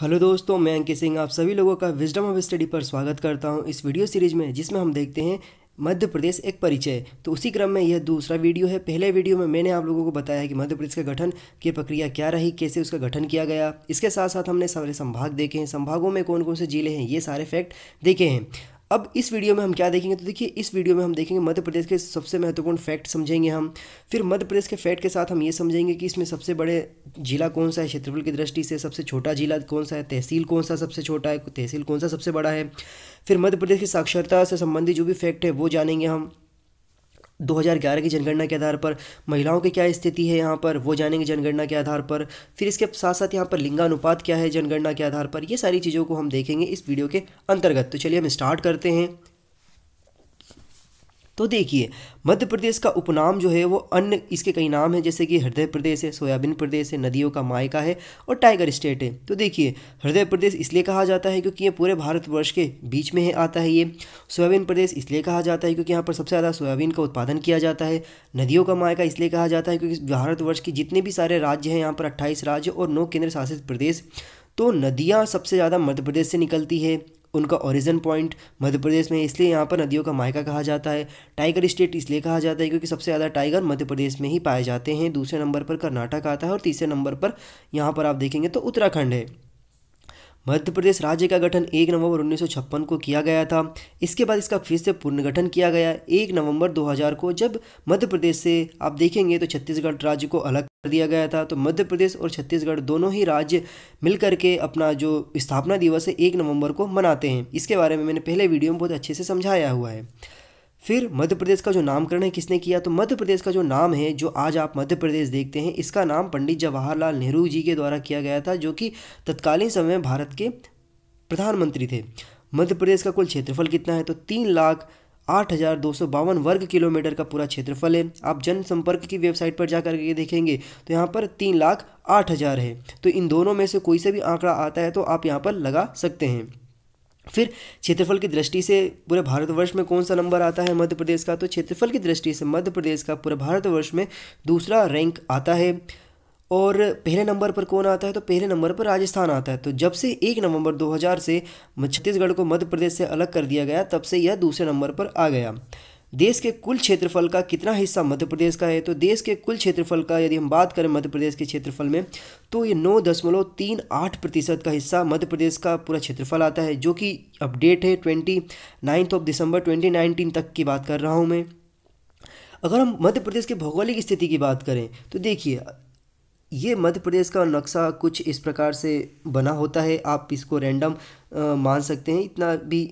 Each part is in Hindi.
हेलो दोस्तों मैं अंकित सिंह आप सभी लोगों का विजडम ऑफ स्टडी पर स्वागत करता हूं इस वीडियो सीरीज में जिसमें हम देखते हैं मध्य प्रदेश एक परिचय तो उसी क्रम में यह दूसरा वीडियो है पहले वीडियो में मैंने आप लोगों को बताया कि मध्य प्रदेश का गठन की प्रक्रिया क्या रही कैसे उसका गठन किया गया इसके साथ साथ हमने सारे संभाग देखे हैं संभागों में कौन कौन से जिले हैं ये सारे फैक्ट देखे हैं अब इस वीडियो में हम क्या देखेंगे तो देखिए इस वीडियो में हम देखेंगे मध्य प्रदेश के सबसे महत्वपूर्ण फैक्ट समझेंगे हम फिर मध्य प्रदेश के फैक्ट के साथ हम ये समझेंगे कि इसमें सबसे बड़े जिला कौन सा है क्षेत्रफल की दृष्टि से सबसे छोटा जिला कौन सा है तहसील कौन सा सबसे छोटा है तहसील कौन सा सबसे बड़ा है फिर मध्य प्रदेश की साक्षरता से संबंधित जो भी फैक्ट है वो जानेंगे हम 2011 की जनगणना के आधार पर महिलाओं की क्या स्थिति है यहाँ पर वो जानेंगे जनगणना के आधार पर फिर इसके साथ साथ यहाँ पर लिंगानुपात क्या है जनगणना के आधार पर ये सारी चीज़ों को हम देखेंगे इस वीडियो के अंतर्गत तो चलिए हम स्टार्ट करते हैं तो देखिए मध्य प्रदेश का उपनाम जो है वो अन्य इसके कई नाम हैं जैसे कि हृदय प्रदेश है सोयाबीन प्रदेश है नदियों का मायका है और टाइगर स्टेट है तो देखिए हृदय प्रदेश इसलिए कहा जाता है क्योंकि ये पूरे भारतवर्ष के बीच में है आता है ये सोयाबीन प्रदेश इसलिए कहा जाता है क्योंकि यहाँ पर सबसे ज़्यादा सोयाबीन का उत्पादन किया जाता है नदियों का मायका इसलिए कहा जाता है क्योंकि भारतवर्ष के जितने भी सारे राज्य हैं यहाँ पर अट्ठाईस राज्य और नौ केंद्र शासित प्रदेश तो नदियाँ सबसे ज़्यादा मध्य प्रदेश से निकलती है उनका ओरिजिन पॉइंट मध्य प्रदेश में इसलिए यहाँ पर नदियों का मायका कहा जाता है टाइगर स्टेट इसलिए कहा जाता है क्योंकि सबसे ज़्यादा टाइगर मध्य प्रदेश में ही पाए जाते हैं दूसरे नंबर पर कर्नाटक आता है और तीसरे नंबर पर यहाँ पर आप देखेंगे तो उत्तराखंड है मध्य प्रदेश राज्य का गठन 1 नवंबर उन्नीस को किया गया था इसके बाद इसका फिर से पुनर्गठन किया गया 1 नवंबर 2000 को जब मध्य प्रदेश से आप देखेंगे तो छत्तीसगढ़ राज्य को अलग कर दिया गया था तो मध्य प्रदेश और छत्तीसगढ़ दोनों ही राज्य मिलकर के अपना जो स्थापना दिवस है एक नवंबर को मनाते हैं इसके बारे में मैंने पहले वीडियो में बहुत अच्छे से समझाया हुआ है फिर मध्य प्रदेश का जो नामकरण है किसने किया तो मध्य प्रदेश का जो नाम है जो आज आप मध्य प्रदेश देखते हैं इसका नाम पंडित जवाहरलाल नेहरू जी के द्वारा किया गया था जो कि तत्कालीन समय में भारत के प्रधानमंत्री थे मध्य प्रदेश का कुल क्षेत्रफल कितना है तो तीन लाख आठ हज़ार दो सौ बावन वर्ग किलोमीटर का पूरा क्षेत्रफल है आप जनसंपर्क की वेबसाइट पर जा करके देखेंगे तो यहाँ पर तीन लाख आठ हज़ार है तो इन दोनों में से कोई से भी आंकड़ा आता है तो आप यहाँ पर लगा सकते हैं फिर क्षेत्रफल की दृष्टि से पूरे भारतवर्ष में कौन सा नंबर आता है मध्य प्रदेश का तो क्षेत्रफल की दृष्टि से मध्य प्रदेश का पूरे भारतवर्ष में दूसरा रैंक आता है और पहले नंबर पर कौन आता है तो पहले नंबर पर राजस्थान आता है तो जब से एक नवंबर 2000 से छत्तीसगढ़ को मध्य प्रदेश से अलग कर दिया गया तब से यह दूसरे नंबर पर आ गया देश के कुल क्षेत्रफल का कितना हिस्सा मध्य प्रदेश का है तो देश के कुल क्षेत्रफल का यदि हम बात करें मध्य प्रदेश के क्षेत्रफल में तो ये नौ दशमलव तीन आठ प्रतिशत का हिस्सा मध्य प्रदेश का पूरा क्षेत्रफल आता है जो कि अपडेट है twenty ninth of December twenty nineteen तक की बात कर रहा हूँ मैं अगर हम मध्य प्रदेश की भौगोलिक स्थिति की बात करें तो देखिए ये मध्य प्रदेश का नक्शा कुछ इस प्रकार से बना होता है आप इसको रैंडम मान सकते हैं इतना भी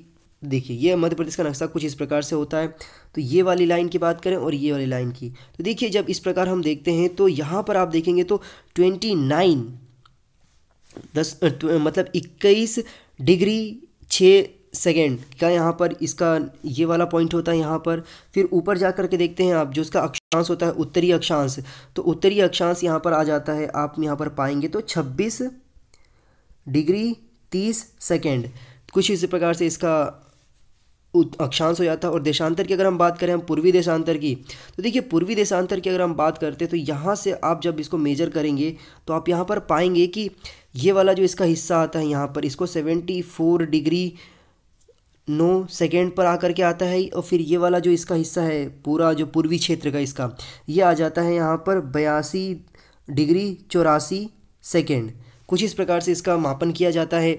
देखिए ये मध्य प्रदेश का नक्शा कुछ इस प्रकार से होता है तो ये वाली लाइन की बात करें और ये वाली लाइन की तो देखिए जब इस प्रकार हम देखते हैं तो यहाँ पर आप देखेंगे तो ट्वेंटी नाइन दस तो, मतलब इक्कीस डिग्री छः सेकेंड का यहाँ पर इसका ये वाला पॉइंट होता है यहाँ पर फिर ऊपर जा कर के देखते हैं आप जो उसका अक्षांश होता है उत्तरी अक्षांश तो उत्तरी अक्षांश यहाँ पर आ जाता है आप यहाँ पर पाएंगे तो छब्बीस डिग्री तीस सेकेंड कुछ इसी प्रकार से इसका अक्षांश हो जाता है और देशांतर की अगर हम बात करें हम पूर्वी देशांतर की तो देखिए पूर्वी देशांतर की अगर हम बात करते हैं तो यहाँ से आप जब इसको मेजर करेंगे तो आप यहाँ पर पाएंगे कि ये वाला जो इसका हिस्सा आता है यहाँ पर इसको सेवेंटी फोर डिग्री नौ सेकेंड पर आकर के आता है और फिर ये वाला जो इसका हिस्सा है पूरा जो पूर्वी क्षेत्र का इसका ये आ जाता है यहाँ पर बयासी डिग्री चौरासी सेकेंड कुछ इस प्रकार से इसका मापन किया जाता है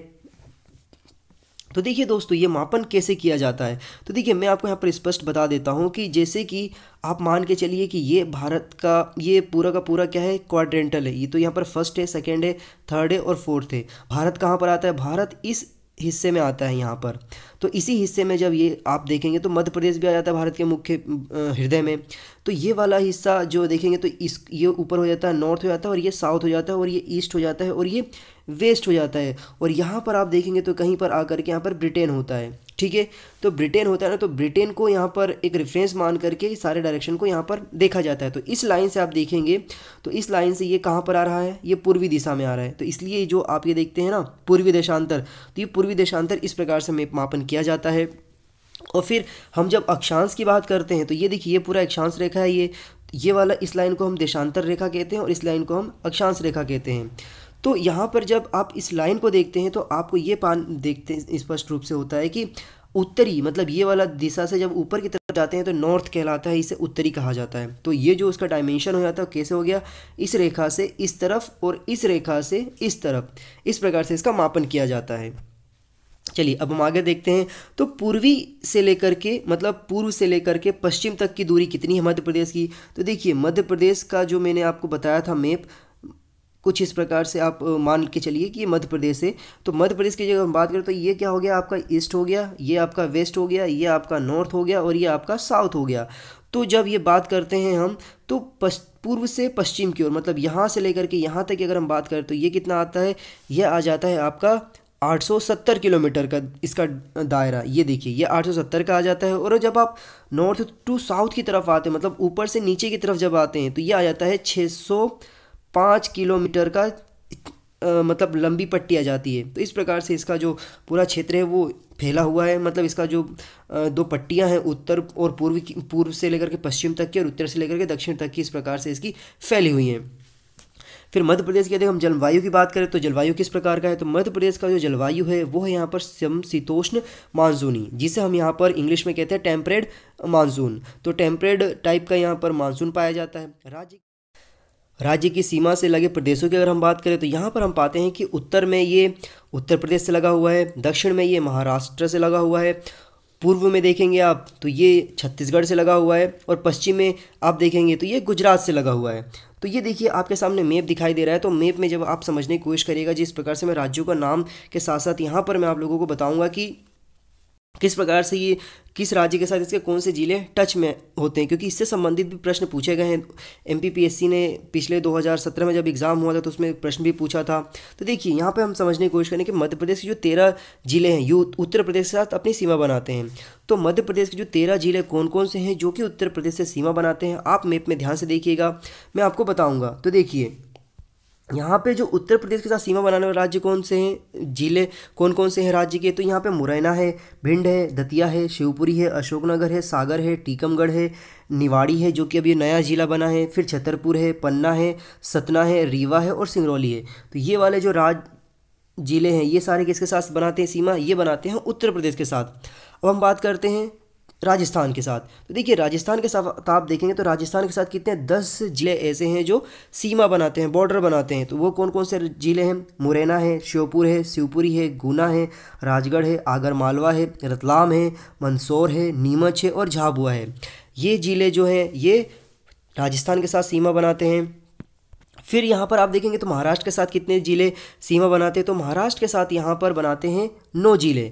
तो देखिए दोस्तों ये मापन कैसे किया जाता है तो देखिए मैं आपको यहाँ पर स्पष्ट बता देता हूँ कि जैसे कि आप मान के चलिए कि ये भारत का ये पूरा का पूरा क्या है क्वाड्रेंटल है ये तो यहाँ पर फर्स्ट है सेकेंड है थर्ड है और फोर्थ है भारत कहाँ पर आता है भारत इस हिस्से में आता है यहाँ पर तो इसी हिस्से में जब ये आप देखेंगे तो मध्य प्रदेश भी आ जाता है भारत के मुख्य हृदय में तो ये वाला हिस्सा जो देखेंगे तो इस ये ऊपर हो जाता है नॉर्थ हो जाता है और ये साउथ हो जाता है और ये ईस्ट हो जाता है और ये वेस्ट हो जाता है और यहाँ पर आप देखेंगे तो कहीं पर आकर के यहाँ पर ब्रिटेन होता है ठीक है तो ब्रिटेन होता है ना तो ब्रिटेन को यहाँ पर एक रेफरेंस मान करके सारे डायरेक्शन को यहाँ पर देखा जाता है तो इस लाइन से आप देखेंगे तो इस लाइन से ये कहाँ पर आ रहा है ये पूर्वी दिशा में आ रहा है तो इसलिए जो आप ये देखते हैं ना पूर्वी देशांतर तो ये पूर्वी देशांतर इस प्रकार से मापन किया जाता है और फिर हम जब अक्षांश की बात करते हैं तो ये देखिए ये पूरा अक्षांश रेखा है ये ये वाला इस लाइन को हम देशांतर रेखा कहते हैं और इस लाइन को हम अक्षांश रेखा कहते हैं तो यहाँ पर जब आप इस लाइन को देखते हैं तो आपको ये पान देखते स्पष्ट रूप से होता है कि उत्तरी मतलब ये वाला दिशा से जब ऊपर की तरफ जाते हैं तो नॉर्थ कहलाता है इसे उत्तरी कहा जाता है तो ये जो उसका डायमेंशन हो जाता है कैसे हो गया इस रेखा से इस तरफ और इस रेखा से इस तरफ इस प्रकार से इसका मापन किया जाता है चलिए अब हम आगे देखते हैं तो पूर्वी से लेकर के मतलब पूर्व से लेकर के पश्चिम तक की दूरी कितनी है मध्य प्रदेश की तो देखिए मध्य प्रदेश का जो मैंने आपको बताया था मैप कुछ इस प्रकार से आप मान के चलिए कि ये मध्य प्रदेश है तो मध्य प्रदेश की जगह हम बात करें तो ये क्या हो गया आपका ईस्ट हो गया ये आपका वेस्ट हो गया ये आपका नॉर्थ हो गया और ये आपका साउथ हो गया तो जब ये बात करते हैं हम तो पूर्व से पश्चिम की ओर मतलब यहाँ से लेकर के यहाँ तक अगर हम बात करें तो ये कितना आता है यह आ जाता है आपका 870 किलोमीटर का इसका दायरा ये देखिए ये 870 का आ जाता है और जब आप नॉर्थ टू साउथ की तरफ आते हैं मतलब ऊपर से नीचे की तरफ जब आते हैं तो ये आ जाता है 605 किलोमीटर का आ, मतलब लंबी पट्टी आ जाती है तो इस प्रकार से इसका जो पूरा क्षेत्र है वो फैला हुआ है मतलब इसका जो दो पट्टियां हैं उत्तर और पूर्व पूर्व से लेकर के पश्चिम तक की और उत्तर से लेकर के दक्षिण तक की इस प्रकार से इसकी फैली हुई हैं फिर मध्य प्रदेश की यदि हम जलवायु की बात करें तो जलवायु किस प्रकार का है तो मध्य प्रदेश का जो जलवायु है वो है यहाँ पर समशीतोष्ण मानसूनी जिसे हम यहाँ पर इंग्लिश में कहते हैं टेम्परेड मानसून तो टेम्परेड टाइप का यहाँ पर मानसून पाया जाता है राज्य राज्य की सीमा से लगे प्रदेशों की अगर हम बात करें तो यहाँ पर हम पाते हैं कि उत्तर में ये उत्तर प्रदेश से लगा हुआ है दक्षिण में ये महाराष्ट्र से लगा हुआ है पूर्व में देखेंगे आप तो ये छत्तीसगढ़ से लगा हुआ है और पश्चिम में आप देखेंगे तो ये गुजरात से लगा हुआ है तो ये देखिए आपके सामने मैप दिखाई दे रहा है तो मैप में जब आप समझने की कोशिश करिएगा जिस प्रकार से मैं राज्यों का नाम के साथ साथ यहाँ पर मैं आप लोगों को बताऊँगा कि किस प्रकार से ये किस राज्य के साथ इसके कौन से ज़िले टच में होते हैं क्योंकि इससे संबंधित भी प्रश्न पूछे गए हैं एम ने पिछले 2017 में जब एग्ज़ाम हुआ था तो उसमें प्रश्न भी पूछा था तो देखिए यहाँ पे हम समझने की कोशिश करें कि मध्य प्रदेश के जो तेरह ज़िले हैं यू उत्तर प्रदेश के साथ अपनी सीमा बनाते हैं तो मध्य प्रदेश के जो तेरह ज़िले कौन कौन से हैं जो कि उत्तर प्रदेश से सीमा बनाते हैं आप मैप में ध्यान से देखिएगा मैं आपको बताऊँगा तो देखिए यहाँ पे जो उत्तर प्रदेश के साथ सीमा बनाने वाले राज्य कौन से हैं जिले कौन कौन से हैं राज्य के तो यहाँ पे मुरैना है भिंड है दतिया है शिवपुरी है अशोकनगर है सागर है टीकमगढ़ है निवाड़ी है जो कि अभी नया ज़िला बना है फिर छतरपुर है पन्ना है सतना है रीवा है और सिंगरौली है तो ये वाले जो राज ज़िले हैं ये सारे किसके साथ बनाते हैं सीमा ये बनाते हैं उत्तर प्रदेश के साथ अब हम बात करते हैं राजस्थान के साथ तो देखिए राजस्थान के साथ आप देखेंगे तो राजस्थान के साथ कितने दस ज़िले ऐसे हैं जो सीमा बनाते हैं बॉर्डर बनाते हैं तो वो कौन कौन से ज़िले हैं मुरैना है श्योपुर है शिवपुरी है गुना है राजगढ़ है आगर मालवा है रतलाम है मंदसौर है नीमच है और झाबुआ है ये ज़िले जो हैं ये राजस्थान के साथ सीमा बनाते हैं फिर यहाँ पर आप देखेंगे तो महाराष्ट्र के साथ कितने ज़िले सीमा बनाते हैं तो महाराष्ट्र के साथ यहाँ पर बनाते हैं नौ ज़िले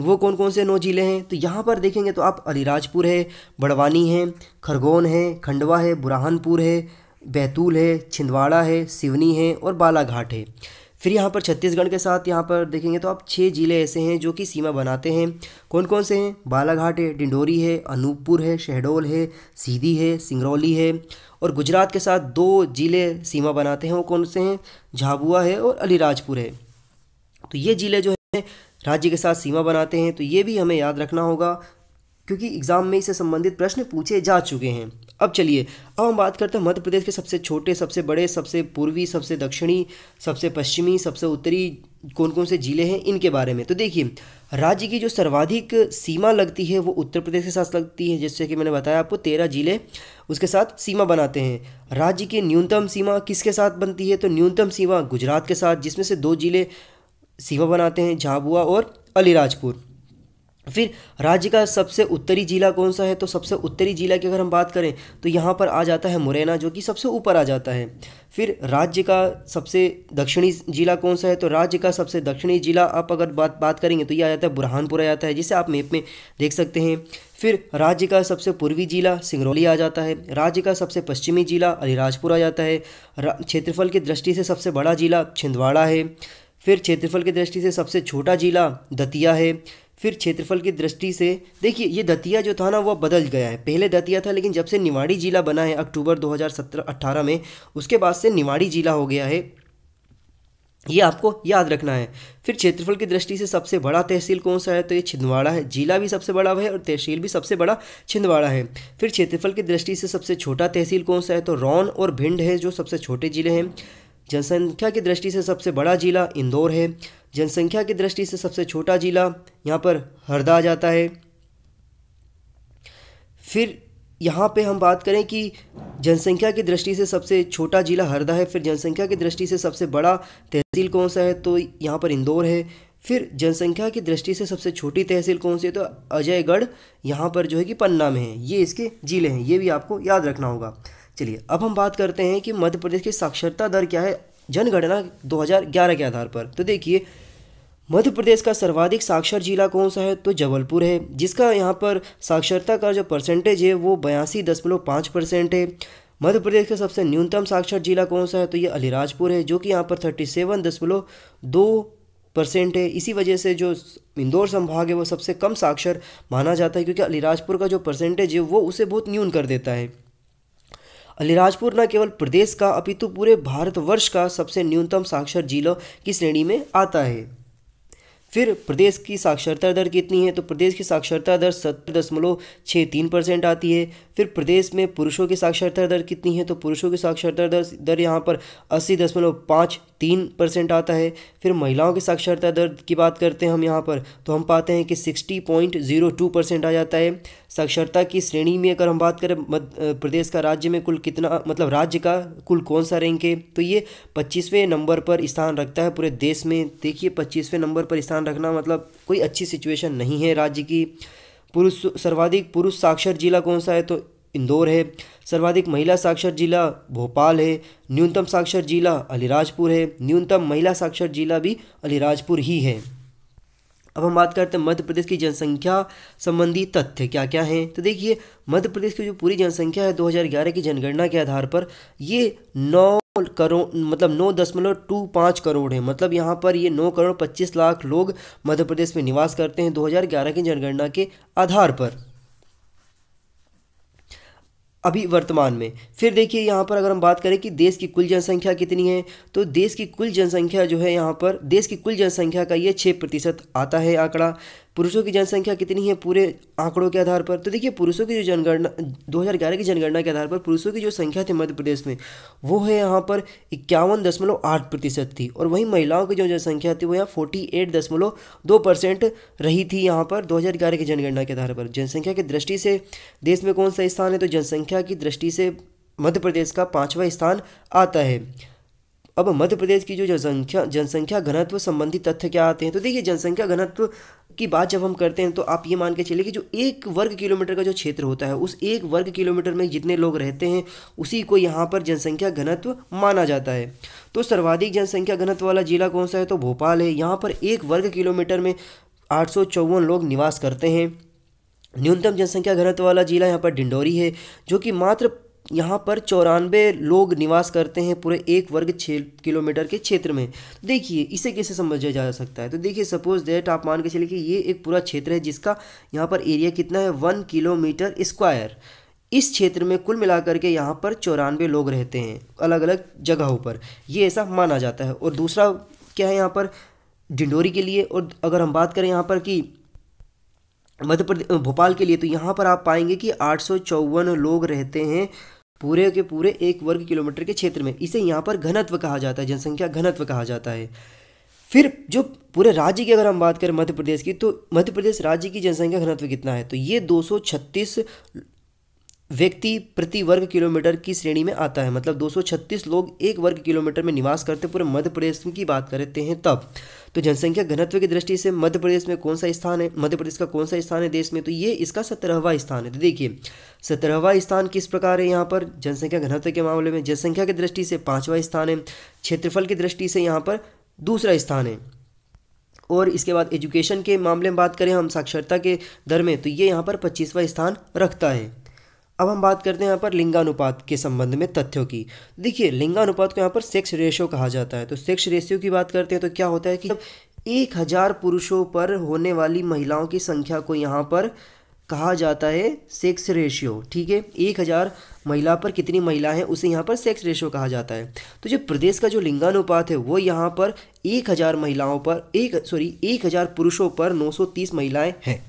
वो कौन कौन से नौ ज़िले हैं तो यहाँ पर देखेंगे तो आप अलीराजपुर है बड़वानी है खरगोन है खंडवा है बुरहानपुर है बैतूल है छिंदवाड़ा है सिवनी है और बालाघाट है फिर यहाँ पर छत्तीसगढ़ के साथ यहाँ पर देखेंगे तो आप छः ज़िले ऐसे हैं जो कि सीमा बनाते हैं कौन कौन से हैं बालाघाट है डिंडोरी है अनूपपुर है शहडोल है सीधी है सिंगरौली है और गुजरात के साथ दो ज़िले सीमा बनाते हैं वो कौन से हैं झाबुआ है और अलीराजपुर है तो ये ज़िले जो है राज्य के साथ सीमा बनाते हैं तो ये भी हमें याद रखना होगा क्योंकि एग्ज़ाम में इससे संबंधित प्रश्न पूछे जा चुके हैं अब चलिए अब हम बात करते हैं मध्य प्रदेश के सबसे छोटे सबसे बड़े सबसे पूर्वी सबसे दक्षिणी सबसे पश्चिमी सबसे उत्तरी कौन कौन से ज़िले हैं इनके बारे में तो देखिए राज्य की जो सर्वाधिक सीमा लगती है वो उत्तर प्रदेश के साथ लगती है जैसे कि मैंने बताया आपको तेरह जिले उसके साथ सीमा बनाते हैं राज्य की न्यूनतम सीमा किसके साथ बनती है तो न्यूनतम सीमा गुजरात के साथ जिसमें से दो जिले सीमा बनाते हैं झाबुआ और अलीराजपुर फिर राज्य का सबसे उत्तरी जिला कौन सा है तो सबसे उत्तरी जिला की अगर हम बात करें तो यहाँ पर आ जाता है मुरैना जो कि सबसे ऊपर आ जाता है फिर राज्य का सबसे दक्षिणी जिला कौन सा है तो राज्य का सबसे दक्षिणी जिला आप अगर बात बात करेंगे तो ये आ जाता है बुरहानपुर आ जाता है जिसे आप मेप में देख सकते हैं फिर राज्य का सबसे पूर्वी जिला सिंगरौली आ जाता है राज्य का सबसे पश्चिमी जिला अलीराजपुर आ जाता है क्षेत्रफल की दृष्टि से सबसे बड़ा जिला छिंदवाड़ा है फिर क्षेत्रफल की दृष्टि से सबसे छोटा जिला दतिया है फिर क्षेत्रफल की दृष्टि से देखिए ये दतिया जो था ना वो बदल गया है पहले दतिया था लेकिन जब से निवाड़ी जिला बना है अक्टूबर 2017-18 में उसके बाद से निवाड़ी जिला हो गया है ये आपको याद रखना है फिर क्षेत्रफल की दृष्टि से सबसे बड़ा तहसील कौन सा है तो ये छिंदवाड़ा है जिला भी सबसे बड़ा है और तहसील भी सबसे बड़ा छिंदवाड़ा है फिर क्षेत्रफल की दृष्टि से सबसे छोटा तहसील कौन सा है तो रौन और भिंड है जो सबसे छोटे ज़िले हैं जनसंख्या की दृष्टि से सबसे बड़ा ज़िला इंदौर है जनसंख्या की दृष्टि से सबसे छोटा ज़िला यहाँ पर हरदा आ जाता है फिर यहाँ पे हम बात करें कि जनसंख्या की दृष्टि से सबसे छोटा ज़िला हरदा है फिर जनसंख्या की दृष्टि से सबसे बड़ा तहसील कौन सा है तो यहाँ पर इंदौर है फिर जनसंख्या की दृष्टि से सबसे छोटी तहसील कौन सी है तो अजयगढ़ यहाँ पर जो है कि पन्ना में है ये इसके ज़िले हैं ये भी आपको याद रखना होगा चलिए अब हम बात करते हैं कि मध्य प्रदेश की साक्षरता दर क्या है जनगणना 2011 के आधार पर तो देखिए मध्य प्रदेश का सर्वाधिक साक्षर जिला कौन सा है तो जबलपुर है जिसका यहाँ पर साक्षरता का जो परसेंटेज है वो बयासी दशमलव पाँच परसेंट है मध्य प्रदेश का सबसे न्यूनतम साक्षर जिला कौन सा है तो ये अलीराजपुर है जो कि यहाँ पर थर्टी सेवन दशमलव दो परसेंट है इसी वजह से जो इंदौर संभाग है वो सबसे कम साक्षर माना जाता है क्योंकि अलीराजपुर का जो परसेंटेज है वो उसे बहुत न्यून कर देता है अलीराजपुर न केवल प्रदेश का अपितु पूरे भारतवर्ष का सबसे न्यूनतम साक्षर जिलों की श्रेणी में आता है फिर प्रदेश की साक्षरता दर कितनी है तो प्रदेश की साक्षरता दर सत्तर दशमलव छः तीन परसेंट आती है फिर प्रदेश में पुरुषों की साक्षरता दर कितनी है तो पुरुषों की साक्षरता दर दर यहाँ पर अस्सी दशमलव पाँच तीन परसेंट आता है फिर महिलाओं की साक्षरता दर की बात करते हैं हम यहाँ पर तो हम पाते हैं कि sixty point zero two percent आ जाता है साक्षरता की श्रेणी में अगर हम बात करें प्रदेश का राज्य में कुल कितना मतलब राज्य का कुल कौन सा रैंक है तो ये पच्चीसवें नंबर पर स्थान रखता है पूरे देश में देखिए पच्चीसवें नंबर पर स्थान रखना मतलब कोई अच्छी सिचुएशन नहीं है राज्य की पुरुष सर्वाधिक पुरुष साक्षर जिला कौन सा है तो इंदौर है सर्वाधिक महिला साक्षर जिला भोपाल है न्यूनतम साक्षर जिला अलीराजपुर है न्यूनतम महिला साक्षर जिला भी अलीराजपुर ही है अब हम बात करते हैं मध्य प्रदेश की जनसंख्या संबंधी तथ्य क्या क्या हैं तो देखिए मध्य प्रदेश की जो पूरी जनसंख्या है 2011 की जनगणना के आधार पर ये नौ करोड़ मतलब नौ दशमलव टू पाँच करोड़ है मतलब यहाँ पर ये नौ करोड़ पच्चीस लाख लोग मध्य प्रदेश में निवास करते हैं 2011 की जनगणना के आधार पर अभी वर्तमान में फिर देखिए यहाँ पर अगर हम बात करें कि देश की कुल जनसंख्या कितनी है तो देश की कुल जनसंख्या जो है यहाँ पर देश की कुल जनसंख्या का ये छः प्रतिशत आता है आंकड़ा पुरुषों की जनसंख्या कितनी है पूरे आंकड़ों के आधार पर तो देखिए पुरुषों की जो जनगणना 2011 की जनगणना के आधार पर पुरुषों की जो संख्या थी मध्य प्रदेश में वो है यहाँ पर इक्यावन दशमलव आठ प्रतिशत थी और वहीं महिलाओं की जो जनसंख्या थी वो यहाँ फोर्टी एट दशमलव दो परसेंट रही थी यहाँ पर दो की जनगणना के आधार पर जनसंख्या की दृष्टि से देश में कौन सा स्थान है तो जनसंख्या की दृष्टि से मध्य प्रदेश का पाँचवा स्थान आता है अब मध्य प्रदेश की जो जनसंख्या जनसंख्या घनत्व संबंधी तथ्य क्या आते हैं तो देखिए जनसंख्या घनत्व की बात जब हम करते हैं तो आप ये मान के चलिए कि जो एक वर्ग किलोमीटर का जो क्षेत्र होता है उस एक वर्ग किलोमीटर में जितने लोग रहते हैं उसी को यहाँ पर जनसंख्या घनत्व माना जाता है तो सर्वाधिक जनसंख्या घनत्व वाला जिला कौन सा है तो भोपाल है यहाँ पर एक वर्ग किलोमीटर में आठ लोग निवास करते हैं न्यूनतम जनसंख्या घनत्व वाला जिला यहाँ पर डिंडोरी है जो कि मात्र यहाँ पर चौरानवे लोग निवास करते हैं पूरे एक वर्ग छः किलोमीटर के क्षेत्र में तो देखिए इसे कैसे समझा जा सकता है तो देखिए सपोज दैट आप मान के चलिए कि ये एक पूरा क्षेत्र है जिसका यहाँ पर एरिया कितना है वन किलोमीटर स्क्वायर इस क्षेत्र में कुल मिलाकर के यहाँ पर चौरानवे लोग रहते हैं अलग अलग जगहों पर ये ऐसा माना जाता है और दूसरा क्या है यहाँ पर डिंडोरी के लिए और अगर हम बात करें यहाँ पर कि मध्य प्रदेश भोपाल के लिए तो यहाँ पर आप पाएंगे कि आठ लोग रहते हैं पूरे के पूरे एक वर्ग किलोमीटर के क्षेत्र में इसे यहाँ पर घनत्व कहा जाता है जनसंख्या घनत्व कहा जाता है फिर जो पूरे राज्य की अगर हम बात करें मध्य प्रदेश की तो मध्य प्रदेश राज्य की जनसंख्या घनत्व कितना है तो ये दो व्यक्ति प्रति वर्ग किलोमीटर की श्रेणी में आता है मतलब 236 लोग एक वर्ग किलोमीटर में निवास करते पूरे मध्य प्रदेश की बात करते हैं तब तो जनसंख्या घनत्व की दृष्टि से मध्य प्रदेश में कौन सा स्थान है मध्य प्रदेश का कौन सा स्थान है देश में तो ये इसका सत्रहवा स्थान है तो देखिए सत्रहवा स्थान किस प्रकार है यहाँ पर जनसंख्या घनत्व के मामले में जनसंख्या की दृष्टि से पाँचवा स्थान है क्षेत्रफल की दृष्टि से यहाँ पर दूसरा स्थान है और इसके बाद एजुकेशन के मामले में बात करें हम साक्षरता के दर में तो ये यहाँ पर पच्चीसवा स्थान रखता है अब हम बात करते हैं यहाँ पर लिंगानुपात के संबंध में तथ्यों की देखिए लिंगानुपात को यहाँ पर सेक्स रेशियो कहा जाता है तो सेक्स रेशियो की बात करते हैं तो क्या होता है कि एक हज़ार पुरुषों पर होने वाली महिलाओं की संख्या को यहाँ पर कहा जाता है सेक्स रेशियो ठीक है एक हज़ार महिला पर कितनी महिला हैं उसे यहाँ पर सेक्स रेशियो कहा जाता है तो जो प्रदेश का जो लिंगानुपात है वो यहाँ पर एक हज़ार महिलाओं पर एक सॉरी एक हज़ार पुरुषों पर नौ सौ तीस महिलाएँ हैं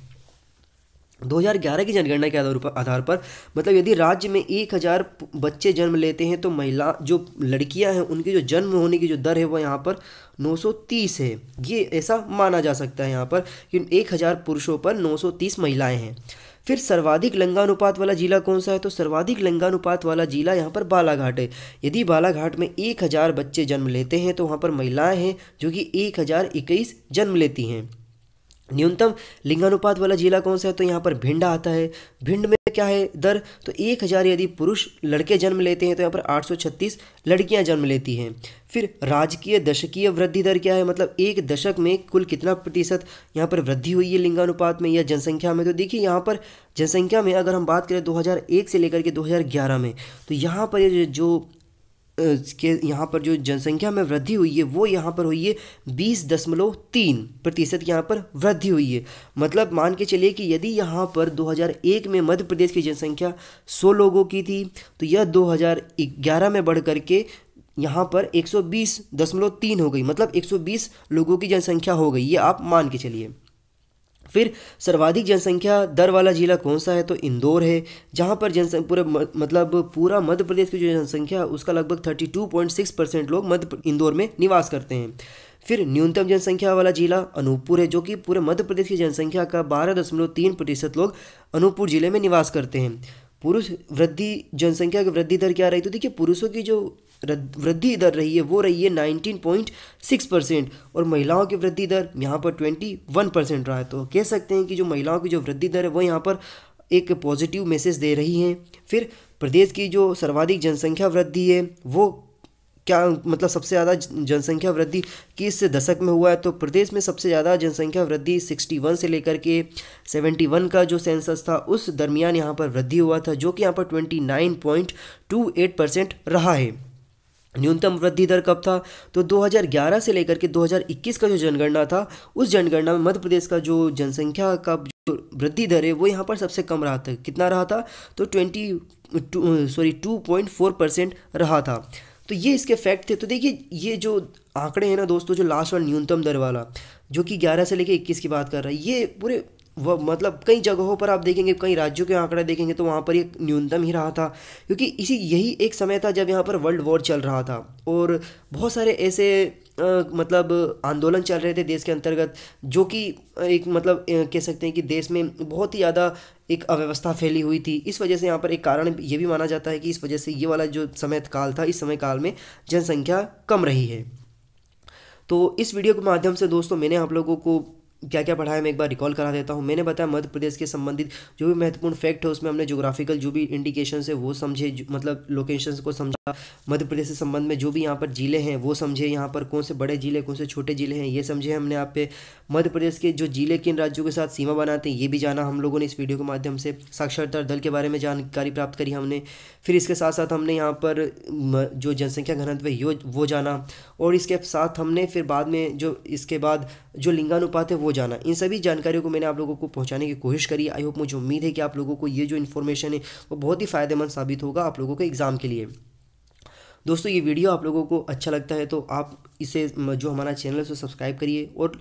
2011 की जनगणना के आधार पर मतलब यदि राज्य में एक हज़ार बच्चे जन्म लेते हैं तो महिला जो लड़कियां हैं उनकी जो जन्म होने की जो दर है वह यहाँ पर 930 है ये ऐसा माना जा सकता है यहाँ पर कि एक हज़ार पुरुषों पर 930 महिलाएं हैं फिर सर्वाधिक लिंगानुपात वाला जिला कौन सा है तो सर्वाधिक लिंगानुपात वाला जिला यहाँ पर बालाघाट है यदि बालाघाट में एक हज़ार बच्चे जन्म लेते हैं तो वहाँ पर महिलाएँ हैं जो कि एक हज़ार इक्कीस जन्म लेती हैं न्यूनतम लिंगानुपात वाला जिला कौन सा है तो यहाँ पर भिंडा आता है भिंड में क्या है दर तो एक हज़ार यदि पुरुष लड़के जन्म लेते हैं तो यहाँ पर 836 लड़कियाँ जन्म लेती हैं फिर राजकीय दशकीय वृद्धि दर क्या है मतलब एक दशक में कुल कितना प्रतिशत यहाँ पर वृद्धि हुई है लिंगानुपात में या जनसंख्या में तो देखिए यहाँ पर जनसंख्या में अगर हम बात करें दो से लेकर के दो में तो यहाँ पर जो के यहाँ पर जो जनसंख्या में वृद्धि हुई है वो यहाँ पर हुई है बीस दशमलव तीन प्रतिशत यहाँ पर वृद्धि हुई है मतलब मान के चलिए कि यदि यहाँ पर 2001 में मध्य प्रदेश की जनसंख्या 100 लोगों की थी तो यह 2011 में बढ़ करके यहाँ पर दशमलव तीन हो गई मतलब 120 लोगों की जनसंख्या हो गई ये आप मान के चलिए फिर सर्वाधिक जनसंख्या दर वाला जिला कौन सा है तो इंदौर है जहाँ पर जनसंख्या पूरे मतलब पूरा मध्य प्रदेश की जो जनसंख्या है उसका लगभग 32.6 परसेंट लोग मध्य इंदौर में निवास करते हैं फिर न्यूनतम जनसंख्या वाला जिला अनूपपुर है जो कि पूरे मध्य प्रदेश की जनसंख्या का बारह दशमलव तीन प्रतिशत लोग अनूपपुर जिले में निवास करते हैं पुरुष वृद्धि जनसंख्या की वृद्धि दर क्या रही तो देखिए पुरुषों की जो वृद्धि दर रही है वो रही है पॉइंट सिक्स परसेंट और महिलाओं की वृद्धि दर यहाँ पर ट्वेंटी वन परसेंट रहा है तो कह सकते हैं कि जो महिलाओं की जो वृद्धि दर है वो यहाँ पर एक पॉजिटिव मैसेज दे रही हैं फिर प्रदेश की जो सर्वाधिक जनसंख्या वृद्धि है वो क्या मतलब सबसे ज़्यादा जनसंख्या वृद्धि किस दशक में हुआ है तो प्रदेश में सबसे ज़्यादा जनसंख्या वृद्धि 61 से लेकर के 71 का जो सेंसस था उस दरमियान यहाँ पर वृद्धि हुआ था जो कि यहाँ पर 29.28 परसेंट रहा है न्यूनतम वृद्धि दर कब था तो 2011 से लेकर के 2021 का जो जनगणना था उस जनगणना में मध्य प्रदेश का जो जनसंख्या का जो वृद्धि दर है वो यहाँ पर सबसे कम रहा था कितना रहा था तो twenty sorry two point four percent रहा था तो ये इसके फैक्ट थे तो देखिए ये जो आंकड़े हैं ना दोस्तों जो लास्ट वन न्यूनतम दर वाला जो कि 11 से लेकर 21 की बात कर रहा है ये पूरे वह मतलब कई जगहों पर आप देखेंगे कई राज्यों के आंकड़े देखेंगे तो वहाँ पर ये न्यूनतम ही रहा था क्योंकि इसी यही एक समय था जब यहाँ पर वर्ल्ड वॉर चल रहा था और बहुत सारे ऐसे आ, मतलब आंदोलन चल रहे थे देश के अंतर्गत जो कि एक मतलब कह सकते हैं कि देश में बहुत ही ज़्यादा एक अव्यवस्था फैली हुई थी इस वजह से यहाँ पर एक कारण ये भी माना जाता है कि इस वजह से ये वाला जो समय काल था इस समय काल में जनसंख्या कम रही है तो इस वीडियो के माध्यम से दोस्तों मैंने आप लोगों को क्या क्या पढ़ा है मैं एक बार रिकॉल करा देता हूँ मैंने बताया मध्य प्रदेश के संबंधित जो भी महत्वपूर्ण फैक्ट है उसमें हमने जोग्राफिकल जो भी इंडिकेशन है वो समझे मतलब लोकेशंस को समझा मध्य प्रदेश के संबंध में जो भी यहाँ पर जिले हैं वो समझे यहाँ पर कौन से बड़े जिले कौन से छोटे जिले हैं ये समझे हमने आप पे मध्य प्रदेश के जो जिले किन राज्यों के साथ सीमा बनाते हैं ये भी जाना हम लोगों ने इस वीडियो के माध्यम से साक्षरता दल के बारे में जानकारी प्राप्त करी हमने फिर इसके साथ साथ हमने यहाँ पर जो जनसंख्या घनत्व वो जाना और इसके साथ हमने फिर बाद में जो इसके बाद जो लिंगानुपात है वो जाना इन सभी जानकारियों को मैंने आप लोगों को पहुँचाने की कोशिश करी आई होप मुझे उम्मीद है कि आप लोगों को ये जो इन्फॉर्मेशन है वो बहुत ही फ़ायदेमंद साबित होगा आप लोगों के एग्ज़ाम के लिए दोस्तों ये वीडियो आप लोगों को अच्छा लगता है तो आप इसे जो हमारा चैनल है उसे सब्सक्राइब करिए और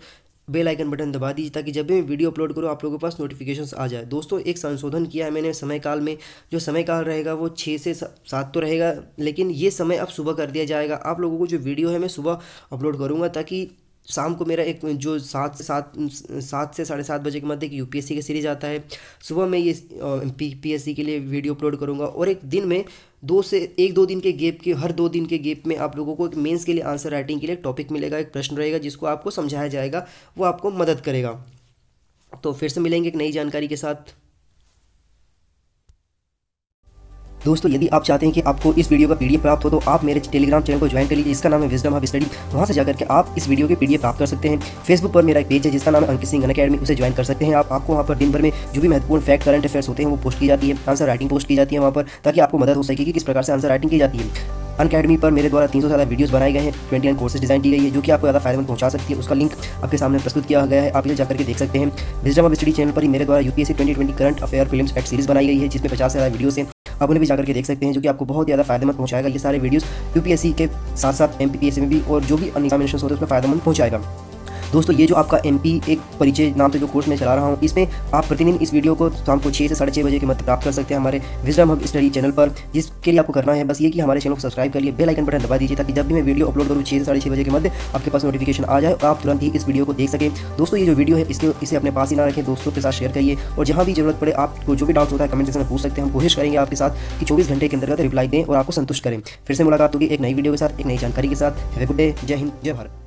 बेल आइकन बटन दबा दीजिए ताकि जब भी मैं वीडियो अपलोड करूँ आप लोगों के पास नोटिफिकेशंस आ जाए दोस्तों एक संशोधन किया है मैंने समय काल में जो समय काल रहेगा वो छः से सात तो रहेगा लेकिन ये समय अब सुबह कर दिया जाएगा आप लोगों को जो वीडियो है मैं सुबह अपलोड करूँगा ताकि शाम को मेरा एक जो सात से सात सात से साढ़े सात बजे के मध्य एक सी का सीरीज आता है सुबह मैं ये सी के लिए वीडियो अपलोड करूँगा और एक दिन में दो से एक दो दिन के गेप के हर दो दिन के गेप में आप लोगों को एक मेंस के लिए आंसर राइटिंग के लिए टॉपिक मिलेगा एक प्रश्न रहेगा जिसको आपको समझाया जाएगा वो आपको मदद करेगा तो फिर से मिलेंगे एक नई जानकारी के साथ दोस्तों यदि आप चाहते हैं कि आपको इस वीडियो का पीडीएफ प्राप्त हो तो आप मेरे टेलीग्राम चैनल को ज्वाइन कर लीजिए जिसका नाम है विजडम ऑफ स्टडी वहाँ से जाकर के आप इस वीडियो के पीडीएफ प्राप्त कर सकते हैं फेसबुक पर मेरा एक पेज है जिसका नाम है अंकित सिंह अकेडमी उसे ज्वाइन कर सकते हैं आप आपको वहाँ पर दिन भर में जो भी महत्वपूर्ण फैक्ट करंट अफेयर्स होते हैं वो पोस्ट की जाती है आंसर राइटिंग पोस्ट की जाती है वहाँ पर ताकि आपको मदद हो सके कि किस प्रकार से आंसर राइटिंग की जाती है अनकेडमी पर मेरे द्वारा 300 सौ ज़्यादा वीडियोस बनाए गए हैं वन कोर्सेज डिजाइन की गई है जो कि आपको ज़्यादा फायदेमंद पहुंचा सकती है उसका लिंक आपके सामने प्रस्तुत किया गया है आप ये जाकर के देख सकते हैं विजडम ऑफ स्टडी चैनल पर ही मेरे द्वारा UPSC 2020 current affair film act series बनाई गई है जिसमें पचास से ज़्यादा वीडियोस हैं आप उन्हें भी जाकर के देख सकते हैं जो कि आपको बहुत ज़्यादा फायदेमंद पहुंचाएगा ये सारे वीडियोज़ यू के साथ साथ एम में भी और जो भी अन्य एग्जामिनेशन होते हैं उसमें फायदेमंद पहुंचाएगा दोस्तों ये जो आपका एम एक परिचय नाम से जो कोर्स मैं चला रहा हूँ इसमें आप प्रतिदिन इस वीडियो को शाम तो को छः से साढ़े बजे के मत प्राप्त कर सकते हैं हमारे विजडम हब स्टडी चैनल पर जिसके लिए आपको करना है बस ये कि हमारे चैनल को सब्सक्राइब करिए बेल आइकन बटन दबा दीजिए ताकि जब भी मैं वीडियो अपलोड करूँ छः से साढ़े बजे के मध्य आपके पास नोटिफिकेशन आ जाए और आप तुरंत ही इस वीडियो को देख सके दोस्तों ये जो वीडियो है इसके इसे अपने पास ही ना रखें दोस्तों के साथ शेयर करिए और जहाँ भी जरूरत पड़े आपको जो भी डाउट होता है कमेंट सेक्शन में पूछ सकते हैं हम कोशिश करेंगे आपके साथ कि चौबीस घंटे के अंतर्गत रिप्लाई दें और आपको संतुष्ट करें फिर से मुलाकात होगी एक नई वीडियो के साथ एक नई जानकारी के साथ हैवे गुड डे जय हिंद जय भारत